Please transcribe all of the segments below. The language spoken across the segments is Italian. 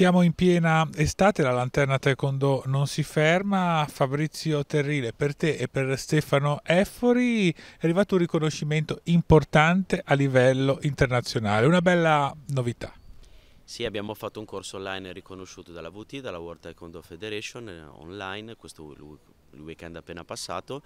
Siamo in piena estate, la lanterna Taekwondo non si ferma. Fabrizio Terrile, per te e per Stefano Effori è arrivato un riconoscimento importante a livello internazionale, una bella novità. Sì, abbiamo fatto un corso online riconosciuto dalla VT, dalla World Taekwondo Federation, eh, online, questo il weekend appena passato,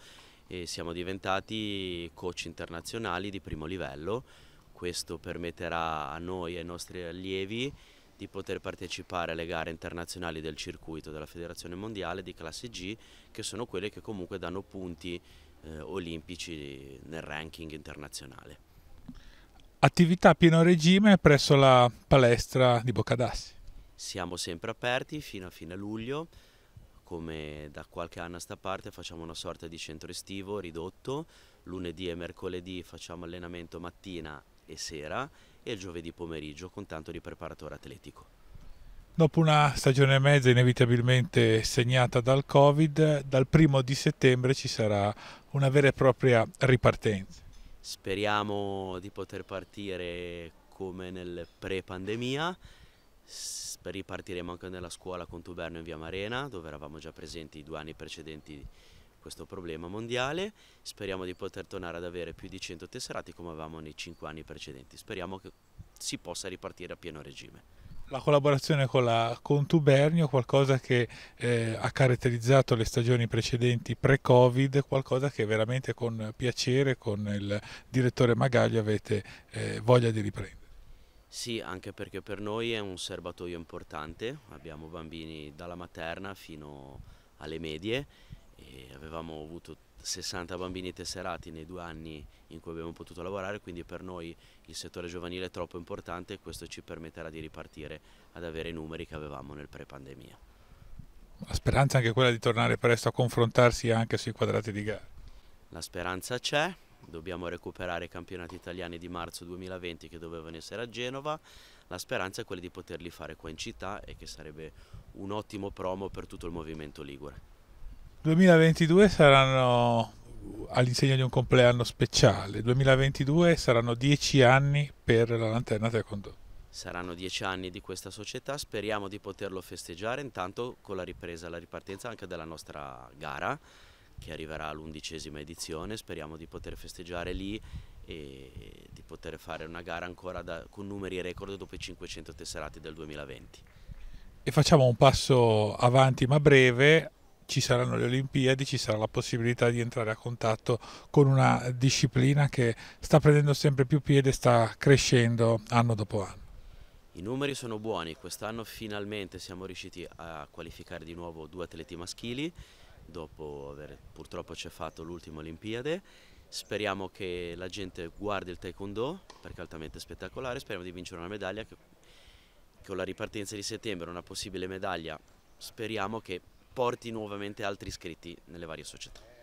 e siamo diventati coach internazionali di primo livello. Questo permetterà a noi e ai nostri allievi di di poter partecipare alle gare internazionali del circuito della Federazione Mondiale di classe G, che sono quelle che comunque danno punti eh, olimpici nel ranking internazionale. Attività a pieno regime presso la palestra di Boccadassi. Siamo sempre aperti fino a fine luglio, come da qualche anno a sta parte facciamo una sorta di centro estivo ridotto, lunedì e mercoledì facciamo allenamento mattina e sera e il giovedì pomeriggio con tanto di preparatore atletico. Dopo una stagione e mezza inevitabilmente segnata dal Covid, dal primo di settembre ci sarà una vera e propria ripartenza. Speriamo di poter partire come nel pre-pandemia, ripartiremo anche nella scuola con Tuberno in via Marena, dove eravamo già presenti i due anni precedenti questo problema mondiale, speriamo di poter tornare ad avere più di 100 tesserati come avevamo nei 5 anni precedenti, speriamo che si possa ripartire a pieno regime. La collaborazione con la Contubernio, qualcosa che eh, ha caratterizzato le stagioni precedenti pre-Covid, qualcosa che veramente con piacere, con il direttore Magaglio avete eh, voglia di riprendere. Sì, anche perché per noi è un serbatoio importante, abbiamo bambini dalla materna fino alle medie e avevamo avuto 60 bambini tesserati nei due anni in cui abbiamo potuto lavorare, quindi per noi il settore giovanile è troppo importante e questo ci permetterà di ripartire ad avere i numeri che avevamo nel pre-pandemia. La speranza è anche quella di tornare presto a confrontarsi anche sui quadrati di gara? La speranza c'è, dobbiamo recuperare i campionati italiani di marzo 2020 che dovevano essere a Genova, la speranza è quella di poterli fare qua in città e che sarebbe un ottimo promo per tutto il movimento Ligure. 2022 saranno all'insegna di un compleanno speciale. 2022 saranno dieci anni per la Lanterna Taekwondo. Saranno dieci anni di questa società, speriamo di poterlo festeggiare intanto con la ripresa, la ripartenza anche della nostra gara che arriverà all'undicesima edizione, speriamo di poter festeggiare lì e di poter fare una gara ancora da, con numeri record dopo i 500 tesserati del 2020. E facciamo un passo avanti ma breve ci saranno le Olimpiadi, ci sarà la possibilità di entrare a contatto con una disciplina che sta prendendo sempre più piede, sta crescendo anno dopo anno. I numeri sono buoni, quest'anno finalmente siamo riusciti a qualificare di nuovo due atleti maschili, dopo aver purtroppo c'è fatto l'ultima Olimpiade. Speriamo che la gente guardi il taekwondo perché è altamente spettacolare, speriamo di vincere una medaglia che con la ripartenza di settembre, una possibile medaglia, speriamo che porti nuovamente altri iscritti nelle varie società.